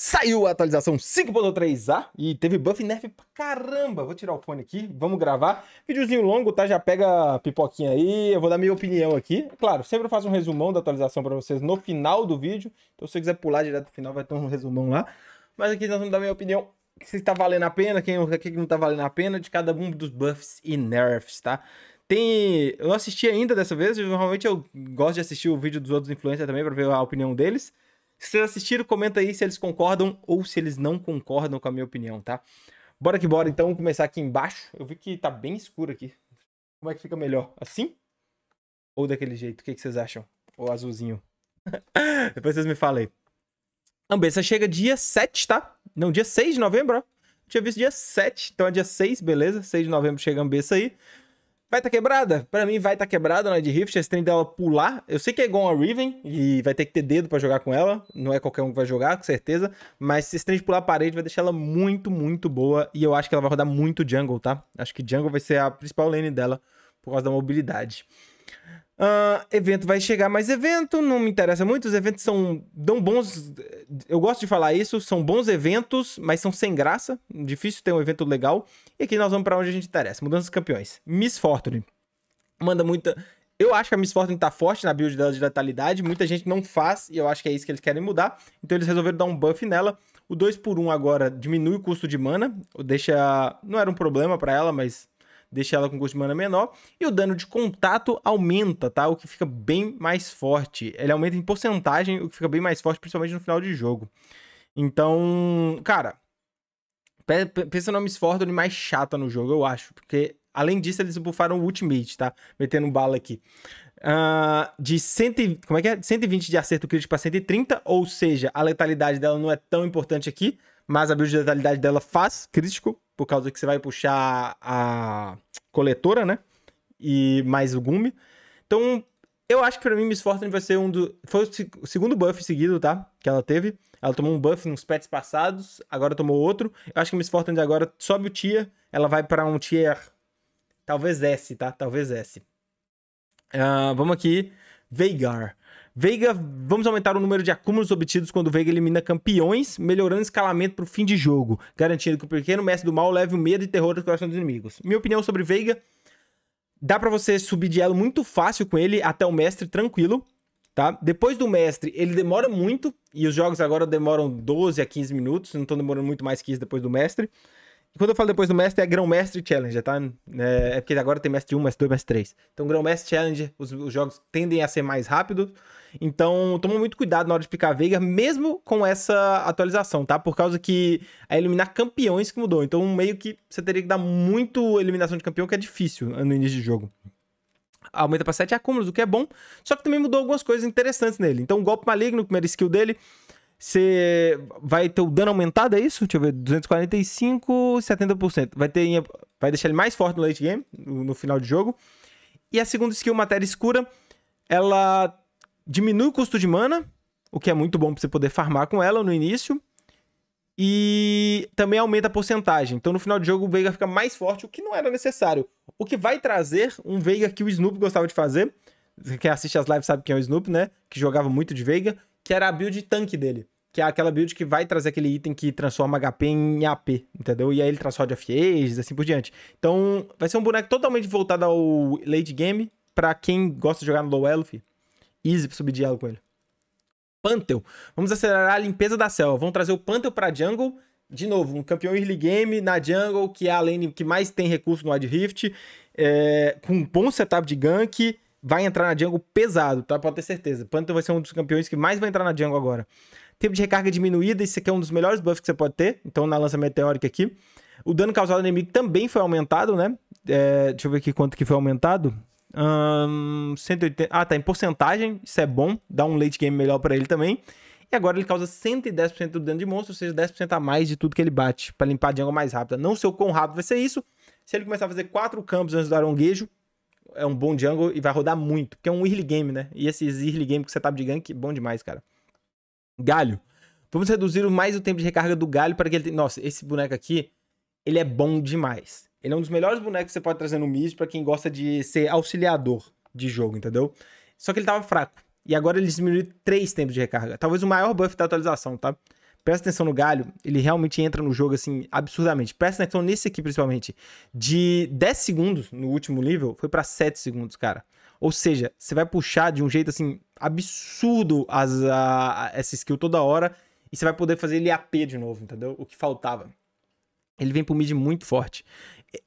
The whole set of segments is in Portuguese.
Saiu a atualização 5.3a e teve buff nerf pra caramba. Vou tirar o fone aqui, vamos gravar. vídeozinho longo, tá? Já pega a pipoquinha aí, eu vou dar minha opinião aqui. Claro, sempre eu faço um resumão da atualização para vocês no final do vídeo. Então se você quiser pular direto pro final, vai ter um resumão lá. Mas aqui nós vamos dar minha opinião se tá valendo a pena, quem, que não tá valendo a pena, de cada um dos buffs e nerfs, tá? Tem. Eu não assisti ainda dessa vez, normalmente eu gosto de assistir o vídeo dos outros influencers também para ver a opinião deles. Se vocês assistiram, comenta aí se eles concordam ou se eles não concordam com a minha opinião, tá? Bora que bora, então, começar aqui embaixo. Eu vi que tá bem escuro aqui. Como é que fica melhor? Assim? Ou daquele jeito? O que, que vocês acham? Ou azulzinho? Depois vocês me falem. aí. Ambessa chega dia 7, tá? Não, dia 6 de novembro, ó. Eu tinha visto dia 7, então é dia 6, beleza? 6 de novembro chega a Ambessa aí. Vai estar tá quebrada? Para mim vai estar tá quebrada na é de Rift, esse trem dela pular. Eu sei que é igual a Riven e vai ter que ter dedo para jogar com ela, não é qualquer um que vai jogar, com certeza, mas esse trem de pular a parede vai deixar ela muito, muito boa e eu acho que ela vai rodar muito jungle, tá? Acho que jungle vai ser a principal lane dela por causa da mobilidade. Uh, evento vai chegar mais evento, não me interessa muito. Os eventos são dão bons. Eu gosto de falar isso, são bons eventos, mas são sem graça. Difícil ter um evento legal. E aqui nós vamos para onde a gente interessa: mudanças de campeões. Miss Fortune manda muita. Eu acho que a Miss Fortune tá forte na build dela de letalidade. Muita gente não faz, e eu acho que é isso que eles querem mudar. Então eles resolveram dar um buff nela. O 2 por 1 agora diminui o custo de mana. Deixa. Não era um problema para ela, mas deixa ela com custo de mana menor, e o dano de contato aumenta, tá? O que fica bem mais forte. Ele aumenta em porcentagem, o que fica bem mais forte, principalmente no final de jogo. Então, cara, pensa no de mais chata no jogo, eu acho, porque além disso eles bufaram o Ultimate, tá? Metendo bala aqui. Uh, de 100, como é que é? 120 de acerto crítico para 130, ou seja, a letalidade dela não é tão importante aqui, mas a build de letalidade dela faz crítico por causa que você vai puxar a coletora, né? E mais o Gumi. Então, eu acho que para mim Miss Fortune vai ser um do foi o segundo buff seguido, tá? Que ela teve. Ela tomou um buff nos pets passados, agora tomou outro. Eu acho que Miss Fortune agora sobe o tier, ela vai para um tier talvez S, tá? Talvez S. Uh, vamos aqui, Veigar. Veiga, vamos aumentar o número de acúmulos obtidos quando Veiga elimina campeões, melhorando o escalamento para o fim de jogo, garantindo que o pequeno mestre do mal leve o medo e terror do coração dos inimigos. Minha opinião sobre Veiga, dá para você subir de elo muito fácil com ele até o mestre tranquilo, tá? Depois do mestre, ele demora muito, e os jogos agora demoram 12 a 15 minutos, não estão demorando muito mais que isso depois do mestre. Quando eu falo depois do mestre, é grão-mestre Challenge tá? É, é, porque agora tem mestre 1, mestre 2, mestre 3. Então, grão-mestre Challenge os, os, jogos tendem a ser mais rápidos. Então, toma muito cuidado na hora de picar veiga mesmo com essa atualização, tá? Por causa que a é eliminar campeões que mudou. Então, meio que você teria que dar muito eliminação de campeão, que é difícil né, no início de jogo aumenta para 7 acúmulos, o que é bom. Só que também mudou algumas coisas interessantes nele. Então, o golpe maligno, primeiro skill dele, você vai ter o dano aumentado, é isso? Deixa eu ver, 245, 70%. Vai, ter, vai deixar ele mais forte no late game, no final de jogo. E a segunda skill, Matéria Escura, ela diminui o custo de mana, o que é muito bom para você poder farmar com ela no início. E também aumenta a porcentagem. Então no final de jogo o Veiga fica mais forte, o que não era necessário. O que vai trazer um Veiga que o Snoop gostava de fazer. Quem assiste as lives sabe quem é o Snoop, né? Que jogava muito de Veiga que era a build tanque dele. Que é aquela build que vai trazer aquele item que transforma HP em AP, entendeu? E aí ele traz Rod of Ages, assim por diante. Então, vai ser um boneco totalmente voltado ao late game, para quem gosta de jogar no low elf. Easy pra subir de elo com ele. Pantel. Vamos acelerar a limpeza da selva. Vamos trazer o Pantel pra jungle. De novo, um campeão early game na jungle, que é a lane que mais tem recurso no Wild Rift. É, com um bom setup de gank vai entrar na Django pesado, tá? Pode ter certeza. Panther vai ser um dos campeões que mais vai entrar na Django agora. Tempo de recarga diminuída, isso aqui é um dos melhores buffs que você pode ter. Então, na lança meteórica aqui. O dano causado ao inimigo também foi aumentado, né? É, deixa eu ver aqui quanto que foi aumentado. Hum, 180... Ah, tá, em porcentagem, isso é bom. Dá um late game melhor para ele também. E agora ele causa 110% do dano de monstro, ou seja, 10% a mais de tudo que ele bate, para limpar a jungle mais rápida. Não sei o quão rápido vai ser isso. Se ele começar a fazer quatro campos antes do aronguejo, é um bom jungle e vai rodar muito, porque é um early game, né? E esses early game com setup tá de gank, bom demais, cara. Galho. Vamos reduzir mais o tempo de recarga do galho para que ele... Tenha... Nossa, esse boneco aqui, ele é bom demais. Ele é um dos melhores bonecos que você pode trazer no mid para quem gosta de ser auxiliador de jogo, entendeu? Só que ele tava fraco. E agora ele diminuiu 3 tempos de recarga. Talvez o maior buff da atualização, tá? presta atenção no galho, ele realmente entra no jogo assim absurdamente. Presta atenção nesse aqui principalmente. De 10 segundos no último nível, foi para 7 segundos, cara. Ou seja, você vai puxar de um jeito assim absurdo as, a, a, essa skill toda hora e você vai poder fazer ele AP de novo, entendeu? O que faltava. Ele vem pro mid muito forte.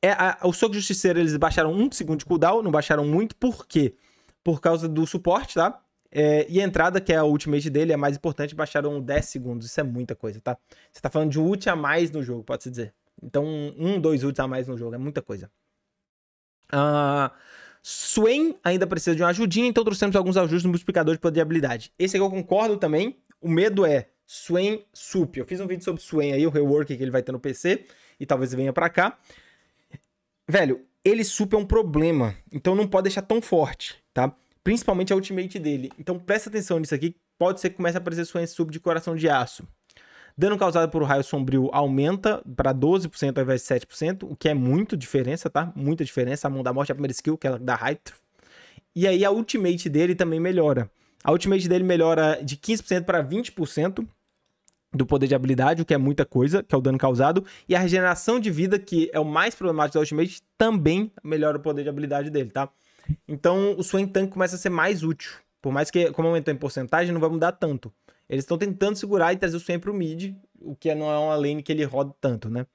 É, a, o soco justiceiro eles baixaram 1 um segundo de cooldown, não baixaram muito, por quê? Por causa do suporte, tá? É, e a entrada, que é a ultimate dele, é mais importante, baixaram 10 segundos. Isso é muita coisa, tá? Você tá falando de um ult a mais no jogo, pode-se dizer. Então, um, dois ults a mais no jogo, é muita coisa. Ah. Swain ainda precisa de uma ajudinha, então trouxemos alguns ajustes no multiplicador de poder de habilidade. Esse aqui eu concordo também. O medo é Swain Sup. Eu fiz um vídeo sobre Swain aí, o rework que ele vai ter no PC, e talvez venha para cá. Velho, ele Sup é um problema, então não pode deixar tão forte, tá? principalmente a ultimate dele. Então presta atenção nisso aqui, pode ser que comece a aparecer sua sub de coração de aço. Dano causado por raio sombrio aumenta para 12% ao invés de 7%, o que é muita diferença, tá? Muita diferença. A mão da morte é a primeira skill, que ela é dá raio. E aí a ultimate dele também melhora. A ultimate dele melhora de 15% para 20% do poder de habilidade, o que é muita coisa, que é o dano causado, e a regeneração de vida, que é o mais problemático da Ultimate, também melhora o poder de habilidade dele, tá? Então o Swan Tank começa a ser mais útil. Por mais que, como aumentou em porcentagem, não vai mudar tanto. Eles estão tentando segurar e trazer o Swan pro mid, o que não é uma lane que ele roda tanto, né?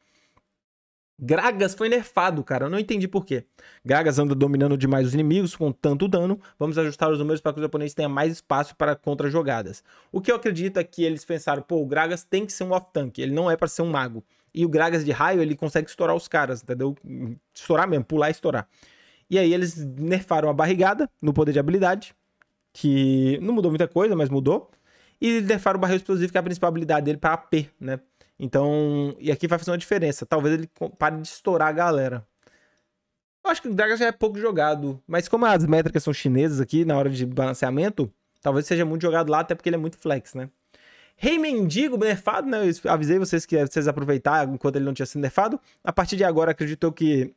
Gragas foi nerfado, cara. Eu não entendi por quê. Gragas anda dominando demais os inimigos com tanto dano. Vamos ajustar os números para que os oponentes tenham mais espaço para contra-jogadas. O que eu acredito é que eles pensaram, pô, o Gragas tem que ser um off-tank. Ele não é para ser um mago. E o Gragas de raio, ele consegue estourar os caras, entendeu? Estourar mesmo, pular e estourar. E aí eles nerfaram a barrigada no poder de habilidade, que não mudou muita coisa, mas mudou. E nerfaram o barril explosivo, que é a principal habilidade dele, para AP, né? Então, e aqui vai fazer uma diferença. Talvez ele pare de estourar a galera. Eu acho que o Dragas já é pouco jogado, mas como as métricas são chinesas aqui na hora de balanceamento, talvez seja muito jogado lá, até porque ele é muito flex, né? Rei Mendigo, nerfado, né? Eu avisei vocês que vocês aproveitar enquanto ele não tinha sido nerfado. A partir de agora, acredito que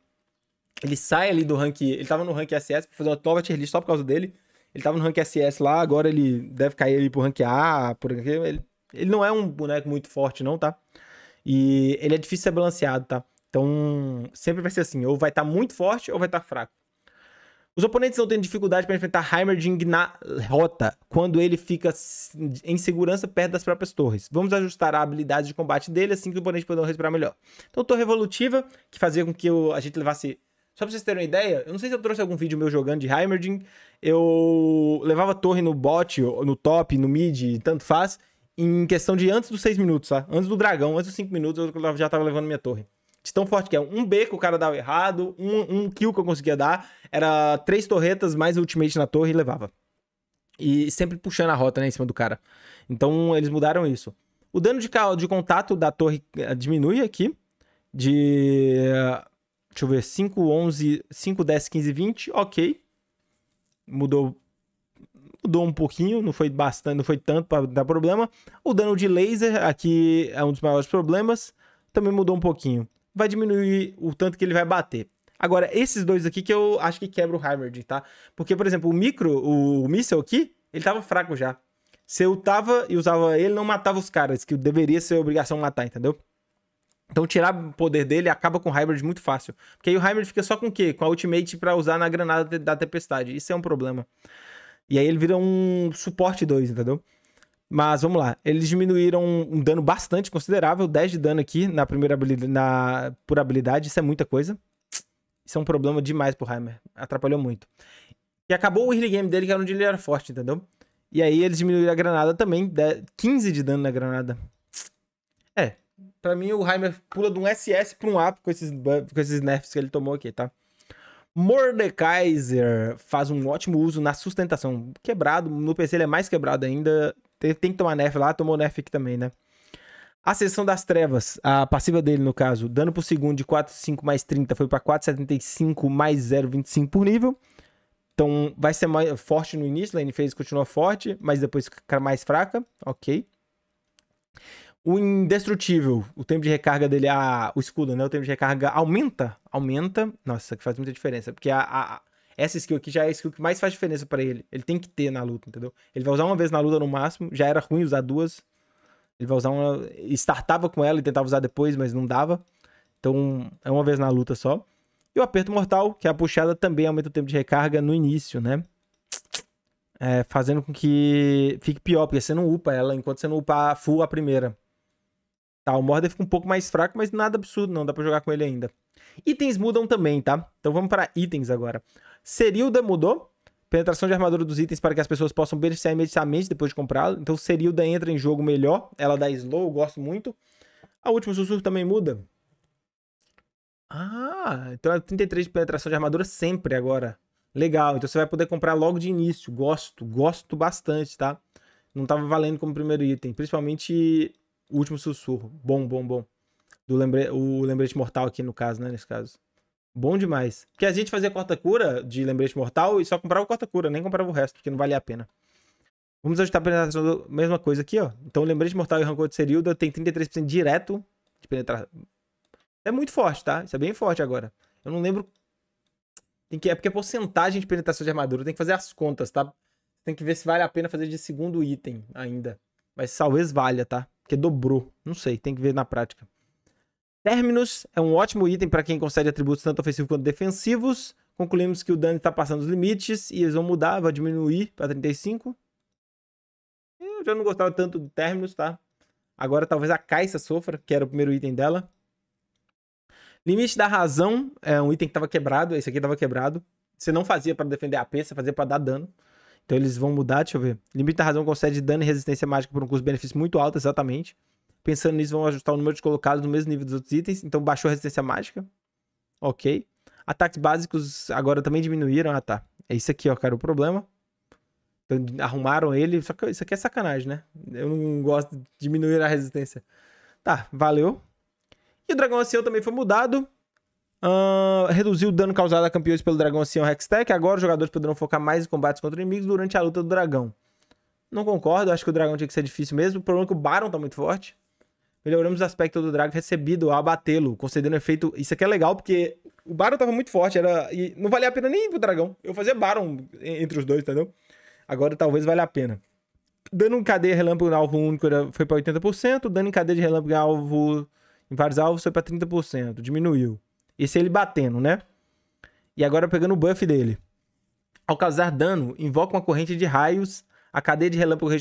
ele sai ali do rank. Ele tava no rank SS pra fazer uma nova tier list só por causa dele. Ele tava no rank SS lá, agora ele deve cair ali pro rank A, por aqui. Ele, ele não é um boneco muito forte, não, tá? E ele é difícil ser balanceado, tá? Então, sempre vai ser assim: ou vai estar tá muito forte ou vai estar tá fraco. Os oponentes não têm dificuldade para enfrentar Heimerdinger na rota, quando ele fica em segurança perto das próprias torres. Vamos ajustar a habilidade de combate dele assim que o oponente poderá respirar melhor. Então, torre evolutiva, que fazia com que a gente levasse só pra vocês terem uma ideia, eu não sei se eu trouxe algum vídeo meu jogando de Heimerdinger. Eu levava torre no bot, no top, no mid, tanto faz, em questão de antes dos 6 minutos, tá? Antes do dragão, antes dos 5 minutos, eu já tava levando minha torre. De tão forte que é. Um B que o cara dava errado, um, um kill que eu conseguia dar, era três torretas mais ultimate na torre e levava. E sempre puxando a rota, né, em cima do cara. Então, eles mudaram isso. O dano de, de contato da torre eh, diminui aqui, de Deixa eu ver, 5, 11, 5, 10, 15, 20, ok. Mudou mudou um pouquinho, não foi bastante, não foi tanto para dar problema. O dano de laser, aqui é um dos maiores problemas, também mudou um pouquinho. Vai diminuir o tanto que ele vai bater. Agora, esses dois aqui que eu acho que quebra o hybrid tá? Porque, por exemplo, o micro, o, o míssel aqui, ele tava fraco já. Se eu tava e usava ele, não matava os caras, que deveria ser obrigação matar, entendeu? Então tirar o poder dele acaba com o Hybrid muito fácil. Porque aí o Hybrid fica só com o quê? Com a Ultimate para usar na granada da tempestade. Isso é um problema. E aí ele vira um suporte 2, entendeu? Mas vamos lá, eles diminuíram um dano bastante considerável, 10 de dano aqui na primeira habilidade, na, por habilidade, isso é muita coisa. Isso é um problema demais pro Heimer, atrapalhou muito. E acabou o early game dele, que era onde ele era forte, entendeu? E aí eles diminuíram a granada também, 15 de dano na granada. Pra mim, o Heimer pula de um SS pra um A com esses, com esses nerfs que ele tomou aqui, tá? Mordekaiser faz um ótimo uso na sustentação. Quebrado, no PC ele é mais quebrado ainda. Tem, tem que tomar nerf lá, tomou nerf aqui também, né? A sessão das trevas, a passiva dele no caso, dano por segundo de 4,5 mais 30 foi para 4,75 mais 0,25 por nível. Então vai ser mais forte no início, né? lane phase continua forte, mas depois fica mais fraca, ok. O indestrutível, o tempo de recarga dele, a, o escudo, né? O tempo de recarga aumenta, aumenta. Nossa, que faz muita diferença, porque a, a essa skill aqui já é a skill que mais faz diferença para ele. Ele tem que ter na luta, entendeu? Ele vai usar uma vez na luta no máximo, já era ruim usar duas. Ele vai usar uma. Startava com ela e tentava usar depois, mas não dava. Então é uma vez na luta só. E o aperto mortal, que é a puxada, também aumenta o tempo de recarga no início, né? É, fazendo com que fique pior, porque você não upa ela enquanto você não upar full a primeira. Tá, o Morda fica um pouco mais fraco, mas nada absurdo não, dá pra jogar com ele ainda. Itens mudam também, tá? Então vamos para itens agora. Serilda mudou. Penetração de armadura dos itens para que as pessoas possam beneficiar imediatamente depois de comprá-lo. Então Serilda entra em jogo melhor. Ela dá slow, gosto muito. A última sussurro também muda. Ah, então é 33 de penetração de armadura sempre agora. Legal, então você vai poder comprar logo de início. Gosto, gosto bastante, tá? Não estava valendo como primeiro item. Principalmente o último sussurro. Bom, bom, bom. Do lembre... O lembrete mortal aqui, no caso, né? Nesse caso. Bom demais. Porque a gente fazia corta-cura de lembrete mortal e só comprava corta-cura, nem comprava o resto, porque não valia a pena. Vamos ajustar a penetração da mesma coisa aqui, ó. Então, lembrete mortal e rancor de Serilda tem 33% direto de penetração. É muito forte, tá? Isso é bem forte agora. Eu não lembro. Tem que... É porque é porcentagem de penetração de armadura tem que fazer as contas, tá? Tem que ver se vale a pena fazer de segundo item ainda. Mas talvez valha, tá? Porque dobrou. Não sei, tem que ver na prática. Terminus é um ótimo item para quem concede atributos tanto ofensivos quanto defensivos. Concluímos que o dano está passando os limites e eles vão mudar, vai diminuir para 35. Eu já não gostava tanto do Terminus, tá? Agora talvez a Caixa sofra, que era o primeiro item dela. Limite da razão é um item que estava quebrado, esse aqui estava quebrado. Você não fazia para defender a peça, você fazia para dar dano. Então eles vão mudar, deixa eu ver. Limite da razão concede dano e resistência mágica por um custo-benefício muito alto, exatamente. Pensando nisso, vão ajustar o número de colocados no mesmo nível dos outros itens, então baixou a resistência mágica. Ok. Ataques básicos agora também diminuíram. Ah, tá. É isso aqui, ó, cara, o problema. Então, arrumaram ele, só que isso aqui é sacanagem, né? Eu não gosto de diminuir a resistência. Tá, valeu. E o Dragão Ancião também foi mudado. Uh, reduziu o dano causado a campeões pelo dragão Ancião Hextech. Agora os jogadores poderão focar mais em combates contra inimigos durante a luta do dragão. Não concordo, acho que o dragão tinha que ser difícil mesmo. O problema é que o Baron tá muito forte. Melhoramos o aspecto do dragão recebido ao abatê-lo, concedendo efeito. Isso aqui é legal, porque o Baron tava muito forte, era. E não valia a pena nem ir pro dragão. Eu fazia Baron entre os dois, entendeu? Agora talvez valha a pena. Dano em cadeia relâmpago no alvo único foi para 80%. Dano em cadeia de relâmpago em alvo em vários alvos foi para 30%. Diminuiu. Esse é ele batendo, né? E agora pegando o buff dele. Ao causar dano, invoca uma corrente de raios. A cadeia de relâmpago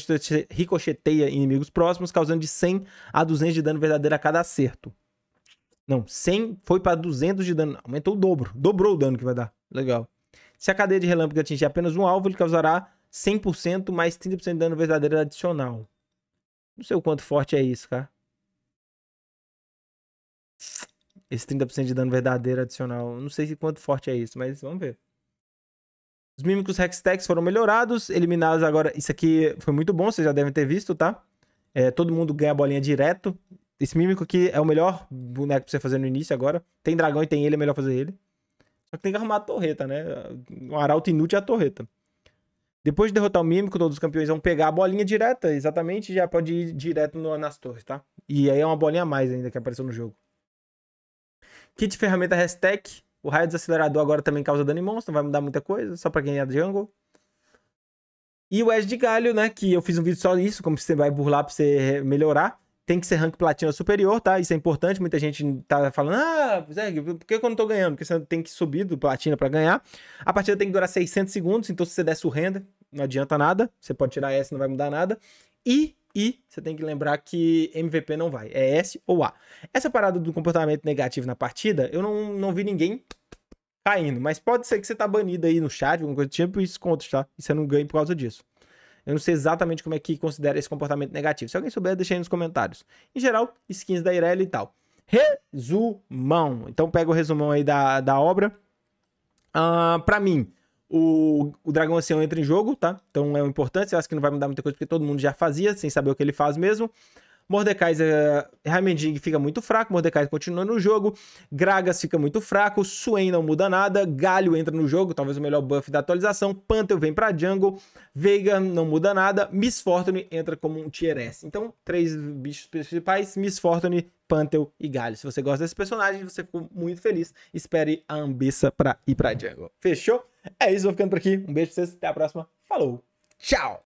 ricocheteia inimigos próximos, causando de 100 a 200 de dano verdadeiro a cada acerto. Não, 100 foi para 200 de dano. Aumentou o dobro. Dobrou o dano que vai dar. Legal. Se a cadeia de relâmpago atingir apenas um alvo, ele causará 100% mais 30% de dano verdadeiro adicional. Não sei o quanto forte é isso, cara. esse 30% de dano verdadeiro adicional. Não sei quanto forte é isso, mas vamos ver. Os mímicos Hextechs foram melhorados, eliminados agora. Isso aqui foi muito bom, vocês já devem ter visto, tá? É, todo mundo ganha a bolinha direto. Esse mímico aqui é o melhor boneco pra você fazer no início agora. Tem dragão e tem ele, é melhor fazer ele. Só que tem que arrumar a torreta, né? O arauto inútil é a torreta. Depois de derrotar o mímico, todos os campeões vão pegar a bolinha direta, exatamente, já pode ir direto no, nas torres, tá? E aí é uma bolinha a mais ainda que apareceu no jogo. Kit ferramenta hashtag. O raio desacelerador agora também causa dano em monstro, não vai mudar muita coisa, só pra quem é jungle. E o Edge de Galho, né? Que eu fiz um vídeo só isso, como você vai burlar pra você melhorar. Tem que ser rank platina superior, tá? Isso é importante. Muita gente tá falando, ah, Zé, por que eu não tô ganhando? Porque você tem que subir do platina para ganhar. A partida tem que durar 600 segundos, então se você der surrender, não adianta nada. Você pode tirar S, não vai mudar nada. E e você tem que lembrar que MVP não vai, é S ou A. Essa parada do comportamento negativo na partida, eu não, não vi ninguém caindo, mas pode ser que você tá banido aí no chat, alguma coisa do tipo, isso conta, tá? E você não ganha por causa disso. Eu não sei exatamente como é que considera esse comportamento negativo. Se alguém souber, deixa aí nos comentários. Em geral, skins da Irelia e tal. Resumão. Então pega o resumão aí da, da obra. Uh, ah, para mim, o, o Dragão Ancião entra em jogo, tá? Então é importante. Eu acho que não vai mudar muita coisa, porque todo mundo já fazia, sem saber o que ele faz mesmo. Mordekaiser, eh, Heimending fica muito fraco, Mordekaiser continua no jogo, Gragas fica muito fraco, Swain não muda nada, Galho entra no jogo, talvez o melhor buff da atualização, Panther vem pra jungle, Veiga não muda nada, Miss Fortune entra como um tier S. Então, três bichos principais, Miss Fortune, Panther e Galho. Se você gosta desse personagem, você ficou muito feliz, espere a Ambessa pra ir pra jungle. Fechou? É isso, vou ficando por aqui. Um beijo pra vocês, até a próxima. Falou, tchau!